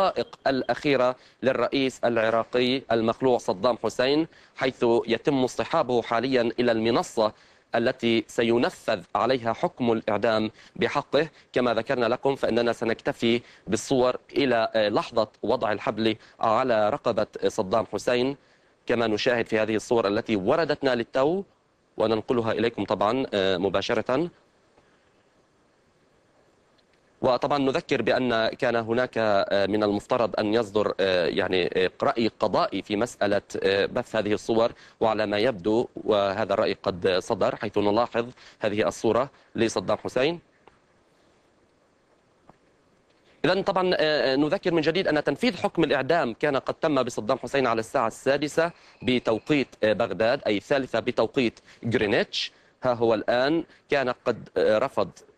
الدقائق الأخيرة للرئيس العراقي المخلوع صدام حسين حيث يتم اصطحابه حاليا إلى المنصة التي سينفذ عليها حكم الإعدام بحقه كما ذكرنا لكم فإننا سنكتفي بالصور إلى لحظة وضع الحبل على رقبة صدام حسين كما نشاهد في هذه الصور التي وردتنا للتو وننقلها إليكم طبعا آه، مباشرة وطبعا نذكر بأن كان هناك آه، من المفترض أن يصدر آه، يعني آه، رأي قضائي في مسألة بث هذه الصور وعلى ما يبدو وهذا الرأي قد صدر حيث نلاحظ هذه الصورة لصدام حسين إذا طبعا نذكر من جديد أن تنفيذ حكم الإعدام كان قد تم بصدام حسين على الساعة السادسة بتوقيت بغداد أي الثالثة بتوقيت جرينتش ها هو الآن كان قد رفض